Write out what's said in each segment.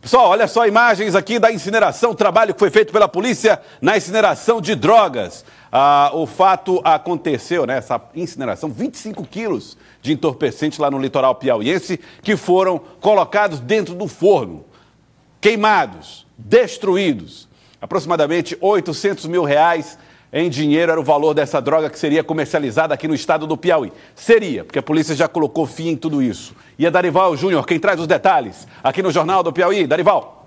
Pessoal, olha só imagens aqui da incineração, trabalho que foi feito pela polícia na incineração de drogas. Ah, o fato aconteceu, né? Essa incineração, 25 quilos de entorpecente lá no litoral piauiense, que foram colocados dentro do forno, queimados, destruídos. Aproximadamente 800 mil reais em dinheiro era o valor dessa droga que seria comercializada aqui no estado do Piauí. Seria, porque a polícia já colocou fim em tudo isso. E é Darival Júnior quem traz os detalhes aqui no Jornal do Piauí. Darival.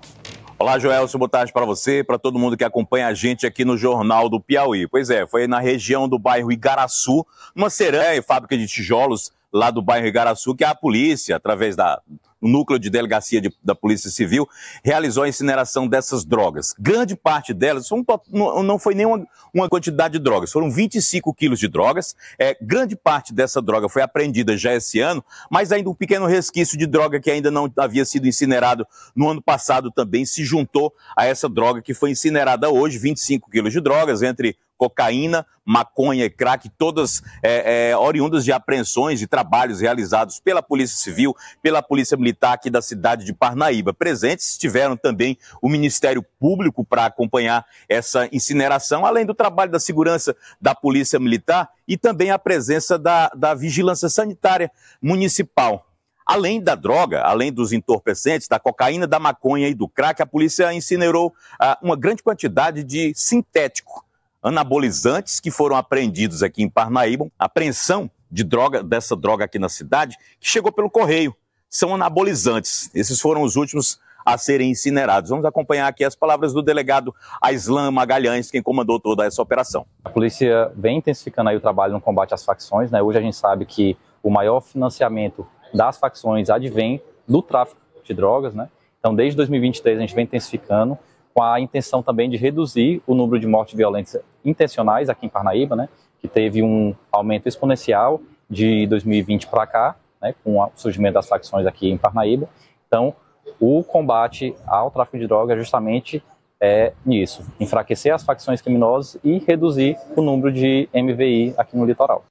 Olá, Joelson, boa tarde para você, para todo mundo que acompanha a gente aqui no Jornal do Piauí. Pois é, foi na região do bairro Igaraçu, uma serã e fábrica de tijolos lá do bairro Igaraçu, que a polícia, através da o núcleo de delegacia de, da Polícia Civil realizou a incineração dessas drogas. Grande parte delas um, não foi nem uma, quantidade de drogas, foram 25 quilos de drogas. É, grande parte dessa droga foi apreendida já esse ano, mas ainda um pequeno resquício de droga que ainda não havia sido incinerado no ano passado também se juntou a essa droga que foi incinerada hoje, 25 quilos de drogas, entre cocaína, maconha e crack, todas é, é, oriundas de apreensões de trabalhos realizados pela Polícia Civil, pela Polícia Militar aqui da cidade de Parnaíba. Presentes estiveram também o Ministério Público para acompanhar essa incineração, além do trabalho da segurança da Polícia Militar e também a presença da, da Vigilância Sanitária Municipal. Além da droga, além dos entorpecentes, da cocaína, da maconha e do crack, a polícia incinerou ah, uma grande quantidade de sintético anabolizantes que foram apreendidos aqui em Parnaíba, apreensão de droga, dessa droga aqui na cidade, que chegou pelo correio. São anabolizantes. Esses foram os últimos a serem incinerados. Vamos acompanhar aqui as palavras do delegado Aislan Magalhães, quem comandou toda essa operação. A polícia vem intensificando aí o trabalho no combate às facções. Né? Hoje a gente sabe que o maior financiamento das facções advém do tráfico de drogas. Né? Então, desde 2023, a gente vem intensificando com a intenção também de reduzir o número de mortes violentas intencionais aqui em Parnaíba, né, que teve um aumento exponencial de 2020 para cá, né, com o surgimento das facções aqui em Parnaíba. Então, o combate ao tráfico de drogas é justamente é, nisso, enfraquecer as facções criminosas e reduzir o número de MVI aqui no litoral.